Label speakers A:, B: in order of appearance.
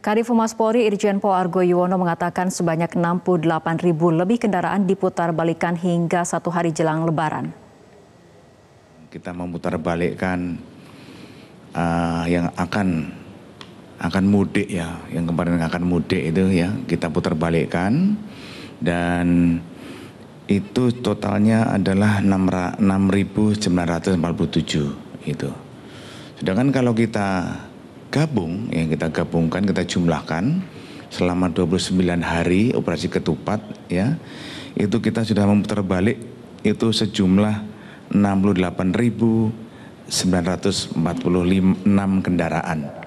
A: Kadif Humas Polri Irjen Pol Argo Yuwono mengatakan sebanyak 68 ribu lebih kendaraan diputar balikan hingga satu hari jelang Lebaran.
B: Kita memutar balikkan uh, eh, yang akan akan mudik ya, yang kemarin akan mudik itu ya kita putar balikkan dan itu totalnya adalah 6.947 itu. Sedangkan kalau kita gabung yang kita gabungkan kita jumlahkan selama 29 hari operasi ketupat ya itu kita sudah memutar balik itu sejumlah 68.946 kendaraan